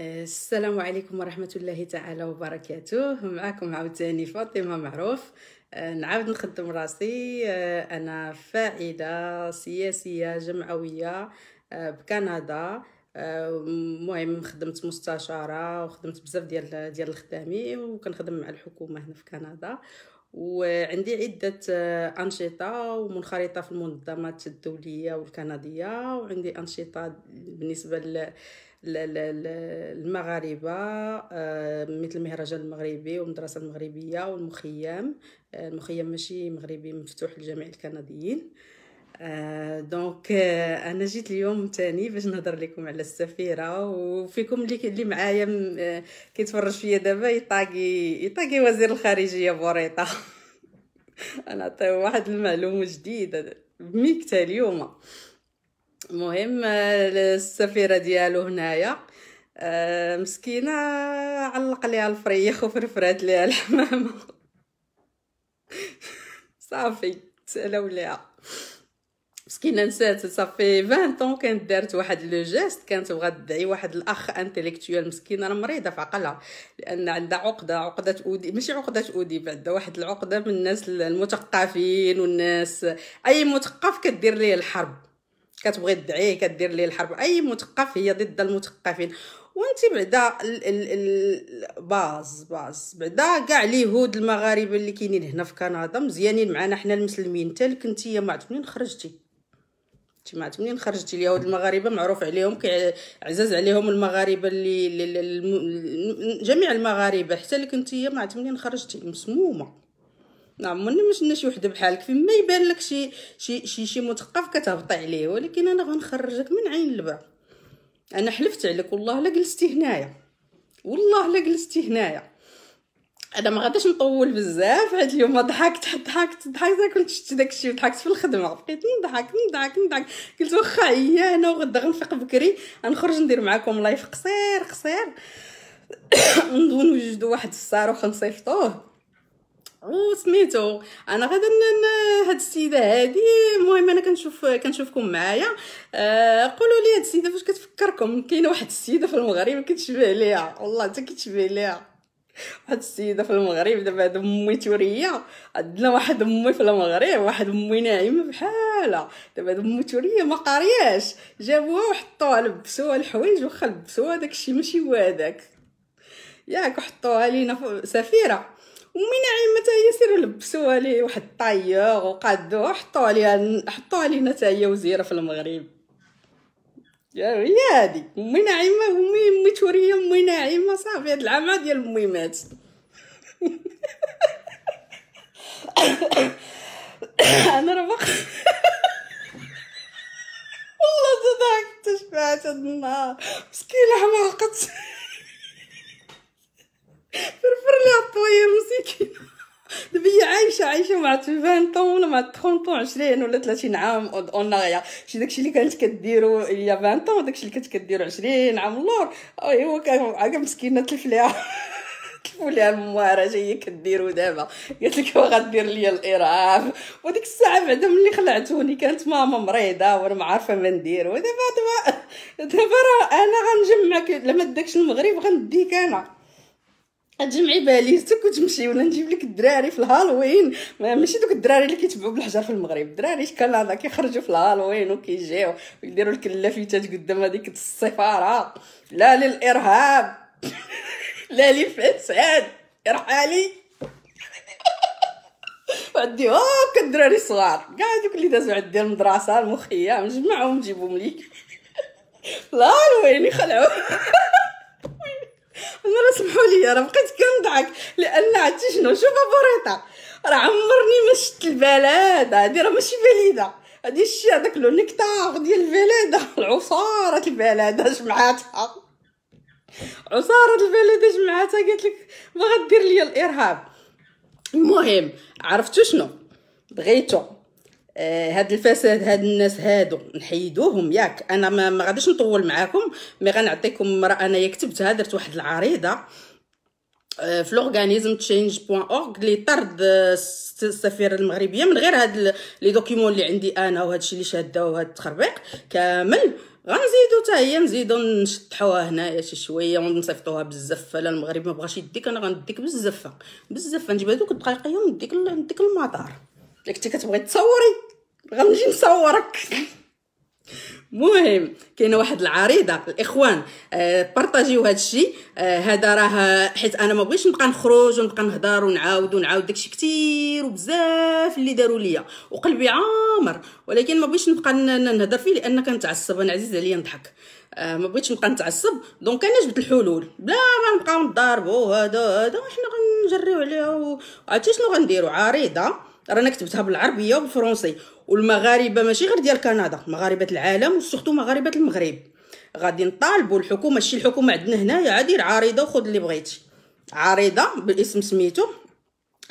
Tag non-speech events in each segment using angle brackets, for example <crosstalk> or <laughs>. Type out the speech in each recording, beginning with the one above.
السلام عليكم ورحمة الله تعالى وبركاته معكم عاوتاني فاطمة معروف آه، نعاود نخدم راسي آه، أنا فاعلة سياسية جمعوية آه، بكندا مهم خدمت مستشارة وخدمت بزاف ديال ديال الخدامي وكنخدم مع الحكومة هنا في كندا وعندي عدة أنشطة ومنخرطة في المنظمات الدولية والكندية وعندي أنشطة بالنسبة المغاربه آه، مثل المهرجان المغربي والمدرسه المغربيه والمخيم آه، المخيم ماشي مغربي مفتوح لجميع الكنديين آه، دونك انا جيت اليوم تاني باش نهضر لكم على السفيره وفيكم اللي اللي معايا كيتفرج فيا دابا يطاقي يطاقي وزير الخارجيه بوريطه <laughs> انا عطيه واحد المعلومه جديده ميكتا اليوم المهم آه، السفيره ديالو هنايا آه، مسكينه علق ليها الفريخ وفرفرات ليها <laughs> الحمامه صافي تسالاو ليها مسكينه نسات صافي 20 طون كانت دارت واحد لو جيست كانت بغات تدعي واحد الاخ انتليكتويال مسكينه راه مريضه في عقلها لان عندها عقده عقده اودي ماشي عقده اودي عندها واحد العقده من الناس المثقفين والناس اي مثقف كدير ليه الحرب كتبغي تدعيه كدير ليه الحرب اي مثقف هي ضد المثقفين وانت بعدا باز باز بعدا كاع اليهود المغاربه اللي كاينين هنا في كندا مزيانين معنا حنا المسلمين حتى لك انت ما منين خرجتي انت معت منين خرجتي اليهود المغاربه معروف عليهم كيعزز عليهم المغاربه اللي, جميع المغاربه حتى اللي كنتي يا عرفت منين خرجتي مسمومه نعم ما مش شي وحده بحالك فيما يبان لك شي شي شي, شي مثقف كتهبطي عليه ولكن انا غنخرجك من عين البع انا حلفت عليك والله لا جلستي هنايا والله لا جلستي هنايا انا ما غاداش نطول بزاف هاد اليوم ضحكت ضحكت ضحكت كنت شفت داكشي وضحكت في الخدمه بقيت نضحك نضحك نضحك قلت واخا عيانه وغدا غنفيق بكري غنخرج ندير معاكم لايف قصير قصير <coughs> نوجدوا واحد الصاروخ نصيفطوه وسميتو انا غادا هاد السيده هادي المهم انا كنشوف كنشوفكم معايا آه، قولوا لي هاد السيده فاش كتفكركم كاينه واحد السيده في المغرب كتشبه ليها والله حتى كتشبه ليها واحد السيده في المغرب دابا هاد امي توريه عندنا واحد امي في المغرب واحد امي ناعمه بحالها دابا هاد امي توريه ما قارياش جابوها وحطوها لبسوها الحوايج وخا لبسوها داكشي ماشي هو هذاك ياك وحطوها لينا سفيره ومن عين متى سير لبسوا لي واحد الطايوغ وقادو حطوا لي حطوها لينا حتى هي وزيره في المغرب هي هادي امي نعيمه امي امي توريه امي نعيمه صافي هاد العام ديال امي مات <coughs> انا راه باقي <laughs> والله تضحك شبعت هاد النهار مسكينه حماقت <laughs> فرفر ليها الطويل <laughs> دبي عايشه عايشه مع 20 طون ولا مع 30 طون 20 ولا 30 عام اون اغيا شي داكشي اللي كانت كديرو هي 20 طون داكشي اللي كانت كديرو 20 عام اللور ايوا كاع مسكينه تلف ليها <laughs> تلفوا ليها الموارة جايه كديرو دابا قالت لك واه غدير ليا الارهاب وديك الساعه بعدا ملي خلعتوني كانت ماما مريضه وانا ما عارفه ما ندير ودابا دابا دابا انا غنجمعك لما داكش المغرب غنديك انا تجمعي باليزتك وتمشي ولا نجيب لك الدراري في الهالوين ماشي دوك الدراري اللي كيتبعوا بالحجر في المغرب الدراري كندا كيخرجوا في الهالوين وكيجيو ويديروا لك اللافيتات قدام هذيك السفاره لا للارهاب <laughs> لا للفساد ارحالي <laughs> عندي هوك الدراري صغار كاع دوك اللي دازوا عندي المدرسه المخيه نجمعهم نجيبهم ليك لا وين يخلعوا انا راه سمحوا لي راه بقيت كنضحك لان عرفتي شنو شوف بوريطه راه عمرني ما شفت البلاد هادي راه ماشي بليده هادي الشيء هذاك لو نكتار ديال البلاد العصاره البلاد جمعاتها عصاره البلاد جمعاتها قالت لك باغا دير ليا الارهاب المهم عرفتو شنو بغيتو آه، هاد الفساد هاد الناس هادو نحيدوهم ياك انا ما, ما غاديش نطول معاكم مي غنعطيكم راه انايا كتبتها درت واحد العريضه آه، في لوغانيزم تشينج بوان اورغ لي طرد آه، السفيره المغربيه من غير هاد لي دوكيمون اللي عندي انا وهذا الشيء اللي شاده هاد التخربيق كامل غنزيدو حتى هي نزيدو نشطحوها هنايا شي شويه ونصيفطوها بزاف لا المغرب ما بغاش يديك انا غنديك بزاف بزاف نجيب هذوك الدقائقيه ونديك نديك المطار ياك انت كتبغي تصوري غنجي نصورك مهم كاينه واحد العريضه الاخوان آه بارطاجيو هذا الشيء آه هذا راه حيت انا ما بغيتش نبقى نخرج ونبقى نهضر ونعاود ونعاود داكشي كتير وبزاف اللي داروا ليا وقلبي عامر ولكن ما بغيتش نبقى نهضر فيه لان كنتعصب انا عزيز عليا نضحك آه ما بغيتش نبقى نتعصب دونك انا جبت الحلول بلا ما نبقاو نضاربوا هذا هذا حنا غنجريو عليها عرفتي شنو غنديروا عريضه رانا كتبتها بالعربيه وبالفرنسي والمغاربه ماشي غير ديال كندا مغاربه العالم وسورتو مغاربه المغرب غادي نطالبوا الحكومه شي الحكومه عندنا هنايا عادي عريضه وخذ اللي بغيتي عريضه بالاسم سميتو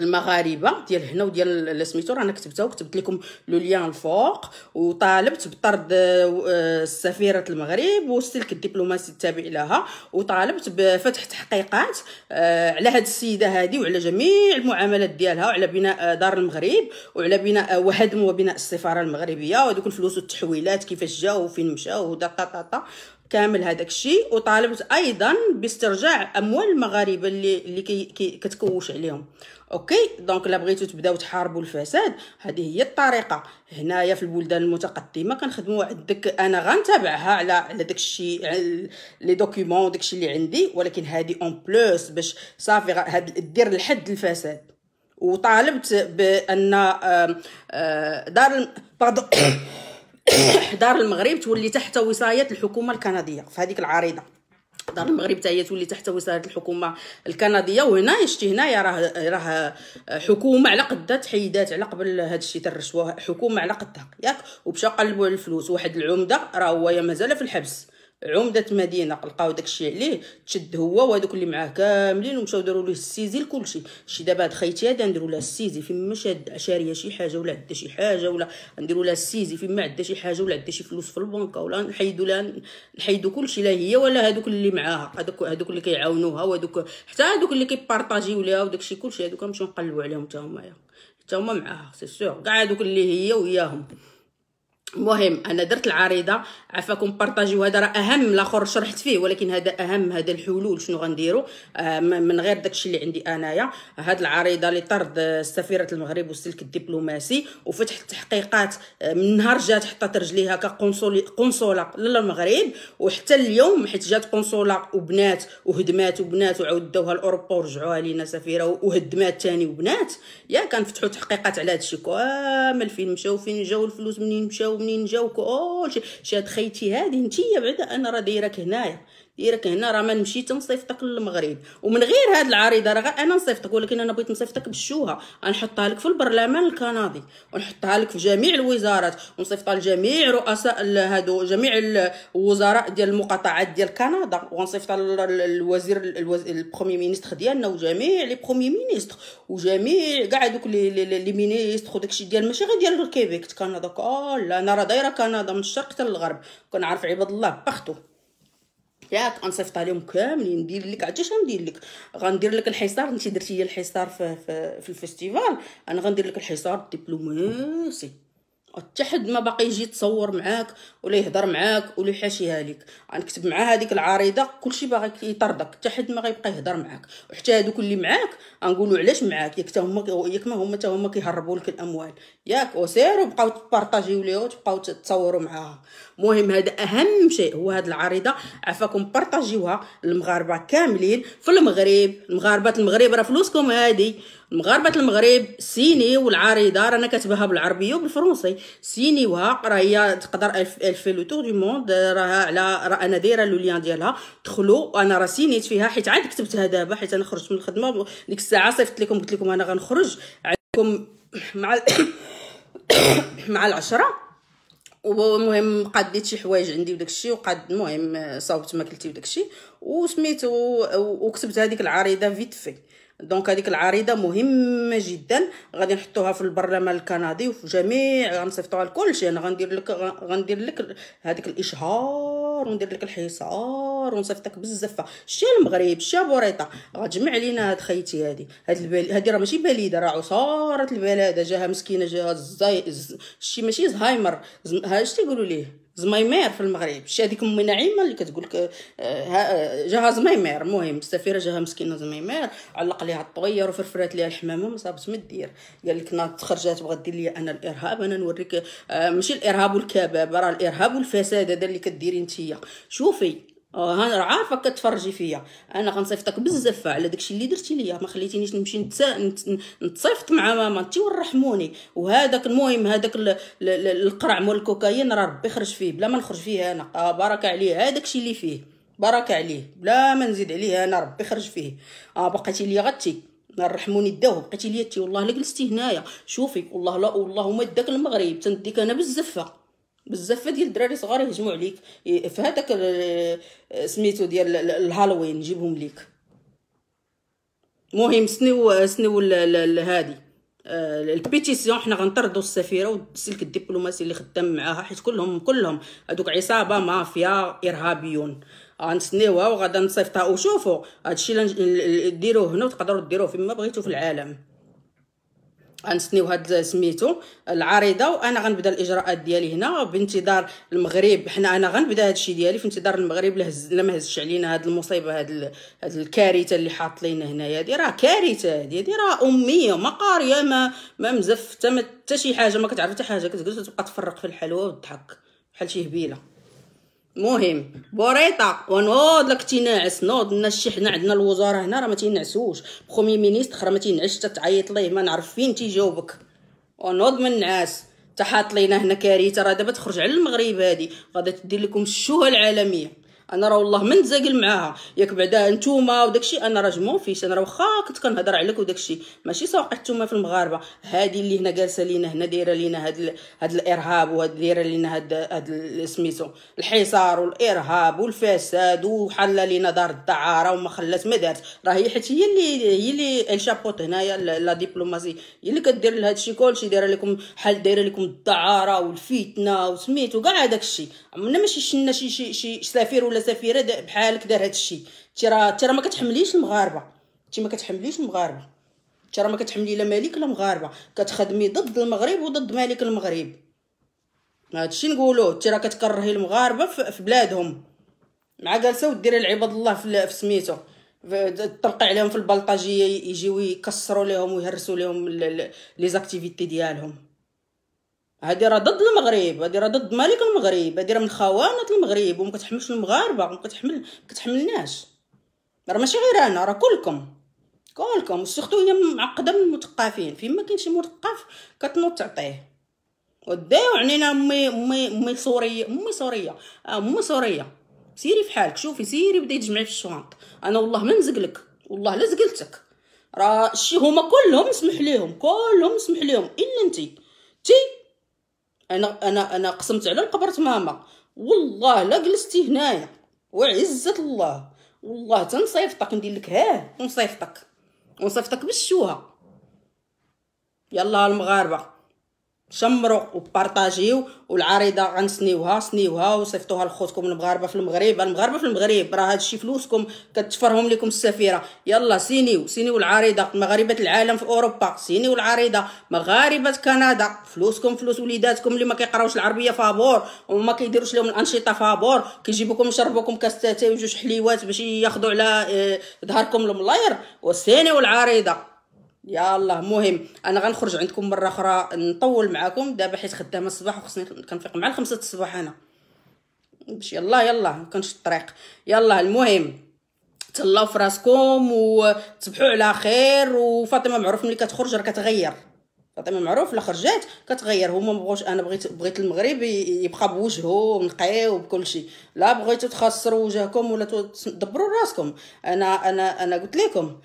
المغاربه ديال هنا وديال سميتو رانا كتبتها وكتبت لكم لو ليان الفوق وطالبت بطرد آه، سفيره المغرب والسلك الدبلوماسي التابع لها وطالبت بفتح تحقيقات آه، على هاد السيده هذه وعلى جميع المعاملات ديالها وعلى بناء دار المغرب وعلى بناء وهدم وبناء السفاره المغربيه ودوك الفلوس والتحويلات كيفاش جاو وفين مشاو ودا كامل هذاك الشيء وطالبت ايضا باسترجاع اموال المغاربه اللي اللي كي كي كتكوش عليهم اوكي دونك الا بغيتو تبداو تحاربوا الفساد هذه هي الطريقه هنايا في البلدان المتقدمه كنخدموا عندك انا غنتابعها على على داك الشيء لي دوكيومون داك الشيء اللي عندي ولكن هذه اون بلوس باش صافي هاد دير الحد الفساد وطالبت بان آه، دار باردون <coughs> <coughs> دار المغرب تولي تحت وصايه الحكومه الكنديه في هذيك العريضه دار المغرب حتى تولي تحت وصايه الحكومه الكنديه وهنا شتي هنايا راه راه حكومه على قدها تحيدات على قبل هذا الشيء تاع الرشوه حكومه على قدها ياك وبشا قلبوا الفلوس واحد العمده راه هو مازال في الحبس عمده مدينه لقاو داكشي عليه تشد هو وهذوك اللي معاه كاملين ومشاو داروا ليه السيزي لكلشي شي دابا هاد خيتي هذا نديروا لها السيزي فين ما شاد عشاريه شي حاجه ولا عدا شي حاجه ولا نديروا لها السيزي فين ما عدا شي حاجه ولا عدا شي فلوس في البنكه ولا نحيدوا لها نحيدوا كلشي لا هي ولا هذوك اللي معاها هذوك هذوك اللي كيعاونوها وهذوك حتى هذوك اللي كيبارطاجيو ليها وداكشي كلشي هذوك نمشيو نقلبوا عليهم حتى هما حتى هما معاها سي سور كاع هذوك اللي هي وياهم مهم انا درت العريضه عفاكم بارطاجيو هذا راه اهم الاخر شرحت فيه ولكن هذا اهم هذا الحلول شنو غنديروا آه، من غير داكشي اللي عندي انايا هاد العريضه اللي طرد آه، سفيره المغرب والسلك الدبلوماسي وفتح التحقيقات آه، من نهار جات حطت رجليها كقنصله قنصله للمغرب وحتى اليوم حيت جات قنصله وبنات وهدمات وبنات وعاود داوها لاوروبا ورجعوها لينا سفيره وهدمات تاني وبنات يا فتحوا تحقيقات على هادشي كامل فين مشاو فين جاو الفلوس منين مشاو منين جاوك اوه شاد خيتي هادي نتيا بعدا انا راه دايرك هنايا ديرك هنا راه ما مشيت نصيفطك للمغرب ومن غير هاد العريضه راه انا نصيفطك ولكن انا بغيت نصيفطك بالشوها غنحطها لك في البرلمان الكندي ونحطها لك في جميع الوزارات ونصيفطها لجميع رؤساء هادو جميع الوزراء ديال المقاطعات ديال كندا ونصيفطها للوزير البرومي مينيستر ديالنا وجميع لي برومي مينيستر وجميع كاع دوك لي مينيستر وداكشي ديال ماشي غير ديال الكيبيك كندا اه لا انا راه دايره كندا من الشرق حتى للغرب كنعرف عباد الله بختو ياك غنصيفطها لهم كاملين ندير لك عاد اش غندير لك غندير لك الحصار انت درتي لي الحصار في, في, في الفيستيفال انا غندير لك الحصار ديبلوماسي حتى حد ما باقي يجي يتصور معاك ولا يهضر معاك ولا يحاشيها لك غنكتب مع هذيك العريضه كلشي باغي يطردك حتى حد ما غيبقى يهضر معاك وحتى هذوك اللي معاك غنقولوا علاش معاك ياك هما ياك ما هما حتى هما كيهربوا لك الاموال ياك وسيروا بقاو تبارطاجيو ليها وتبقاو تتصوروا معاها المهم هذا اهم شيء هو هذه العريضه عفاكم بارطاجيوها المغاربه كاملين في المغرب المغاربه المغرب راه فلوسكم هذه مغاربه المغرب سيني والعريضه رانا كاتبها بالعربيه وبالفرنسي سينيوها راهي تقدر الف لو تور دو موند راها على راه انا دايره لو ليان ديالها دخلوا انا راه سينيت فيها حيت عاد كتبتها دابا حيت انا خرجت من الخدمه ديك الساعه صيفط لكم قلت لكم انا غنخرج عندكم <coughs> مع <coughs> مع العشره ومهم قديت شي حوايج عندي داكشي و وقاد المهم صاوبت ماكلتي و سميتو وسميت وكتبت هذيك العريضه فيت في دونك هذيك العريضه مهمه جدا غادي نحطوها في البرلمان الكندي وفي جميع غنصيفطوها لكل شيء انا غندير لك غندير لك هذيك الاشهار وندير لك الحصار ونصيفطك بالزفه شتي المغرب شتي بوريطه غتجمع علينا هاد خيتي هادي هاد البال هادي راه ماشي بليده راه عصاره البلاده جاها مسكينه جاها الزي شتي ماشي زهايمر ها اش تيقولوا ليه زميمير في المغرب شتي هذيك ام نعيمه اللي كتقول لك آه، آه، جاها زميمير المهم السفيره جاها مسكينه زميمير علق ليها الطوير وفرفرات ليها الحمامه ما صابت ما دير قال لك ناض خرجات بغات دير لي انا الارهاب انا نوريك آه، ماشي الارهاب والكباب راه الارهاب والفساد هذا اللي كديري نتيا شوفي انا آه، عارفه كتفرجي فيا انا غنصيفطك بزاف على داكشي اللي درتي ليا ما خليتينيش نمشي نتصيفط مع ماما انت ورحموني وهذاك المهم هذاك مول الكوكايين راه ربي خرج فيه بلا ما نخرج فيه انا آه بركه عليه الشيء اللي فيه بركه عليه بلا ما نزيد عليه انا ربي خرج فيه اه بقيتي ليا غتي نرحموني داوه بقيتي ليا تي والله لا جلستي هنايا شوفي والله لا والله ما داك المغرب تنديك انا بالزفه بزاف ديال الدراري صغار يهجموا عليك في هذاك سميتو ديال الهالوين نجيبهم ليك مهم سنيو سنيو هادي آه، البيتيسيون حنا غنطردوا السفيره والسلك الدبلوماسي اللي خدام معاها حيت كلهم كلهم هذوك عصابه مافيا ارهابيون غنسنيوها وغادا نصيفطها وشوفوا هادشي اللي ديروه هنا وتقدروا ديروه فين ما بغيتو في العالم غنسنيو هاد سميتو العريضه وانا غنبدا الاجراءات ديالي هنا بانتظار المغرب حنا انا غنبدا هادشي ديالي في انتظار المغرب لهز لا مهزش علينا هاد المصيبه هاد, ال... هاد الكارثه اللي حاط لينا هنايا هادي راه كارثه هادي هادي راه اميه ما قاريه ما ما مزفته ما حتى شي حاجه ما كتعرف حتى حاجه كتجلس تبقى تفرق في الحلوى وتضحك بحال شي هبيله مهم بوريطه ونوض لك تينعس نوض لنا شي حنا عندنا الوزراء هنا راه ما تينعسوش بخومي مينيست راه ما حتى تعيط ليه ما نعرف فين تيجاوبك ونوض من النعاس حاط لينا هنا كارثه راه دابا تخرج على المغرب هذه غادي تدير لكم الشوهه العالميه انا راه والله ما نتزاكل معاها ياك بعدا نتوما وداكشي انا راه جمونفيش انا راه واخا كنت كنهضر عليك وداكشي ماشي سوق نتوما في المغاربه هادي اللي هنا جالسه لينا هنا دايره لينا هاد ال... هاد الارهاب وهاد دايره لينا هاد هاد سميتو الحصار والارهاب والفساد وحل لينا دار الدعاره وما خلات ما دارت راه هي حيت هي اللي هي اللي الشابوت هنايا لا دبلوماسي هي اللي كدير لهادشي كلشي دايره لكم حل دايره لكم الدعاره والفتنه وسميتو كاع داكشي عمرنا ماشي شنا شي شي, شي سفير ولا ولا سفيره دا بحالك دار هذا الشيء انت راه انت راه ما كتحمليش المغاربه انت ما كتحمليش المغاربه انت راه ما كتحملي لا مالك لا مغاربه كتخدمي ضد المغرب وضد مالك المغرب هادشي نقولوه انت راه كتكرهي المغاربه في بلادهم مع جالسه وديري العباد الله في سميتو تطلقي عليهم في البلطجيه يجيو يكسروا لهم ويهرسوا لهم لي زاكتيفيتي ديالهم هادي راه ضد المغرب هادي راه ضد ملك المغرب هادي راه من خوانه المغرب وما كتحملش المغاربه وما كتحمل كتحملناش راه ماشي غير انا راه كلكم كلكم وسيرتو هي معقده من المثقفين فين ما كاين شي مثقف كتنوض تعطيه وداو عنينا امي امي امي سوريه امي سوريه امي سوريه سيري في حالك شوفي سيري بدي تجمعي في الشنط انا والله ما نزقلك والله لا زقلتك راه شي هما كلهم نسمح ليهم كلهم نسمح ليهم الا انت تي انا انا انا قسمت على القبر ماما والله لا جلستي هنايا وعزة الله والله تنصيفطك ندير لك هاه ونصيفطك ونصيفطك بالشوها يلا المغاربه شمروا وبارطاجيو والعريضه غنسنيوها سنيوها وصيفطوها لخوتكم المغاربه في المغرب المغاربه في المغرب راه هادشي فلوسكم كتفرهم لكم السفيره يلا سينيو سينيو العريضه مغاربه العالم في اوروبا سينيو العريضه مغاربه كندا فلوسكم فلوس وليداتكم اللي ما كيقراوش العربيه فابور وما كيديروش لهم الانشطه فابور كيجيبوكم يشربوكم كاس تاتاي وجوج حليوات باش ياخذوا على آه، ظهركم الملاير وسينيو العريضه يا الله مهم انا غنخرج عندكم مره اخرى نطول معاكم دابا حيت خدامه الصباح وخصني كنفيق مع الخمسة الصباح انا باش يلا يلا كنش الطريق يلا المهم تهلاو في راسكم وتصبحوا على خير وفاطمه معروف ملي كتخرج راه كتغير فاطمه معروف الا خرجات كتغير هما مبغوش انا بغيت بغيت المغرب يبقى بوجهه نقي وبكل شيء لا بغيتو تخسروا وجهكم ولا تدبروا راسكم انا انا انا قلت لكم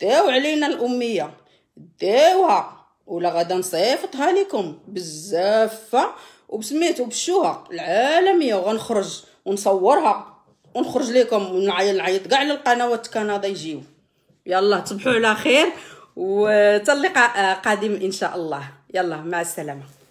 داو علينا الاميه ديوها ولا غدا نصيفطها لكم بزافه وبسميتو بشوها العالميه وغنخرج ونصورها ونخرج لكم ونعيط نعيط كاع للقنوات كندا يجيو يلا تصبحوا على خير وتلقى قادم ان شاء الله يلا مع السلامه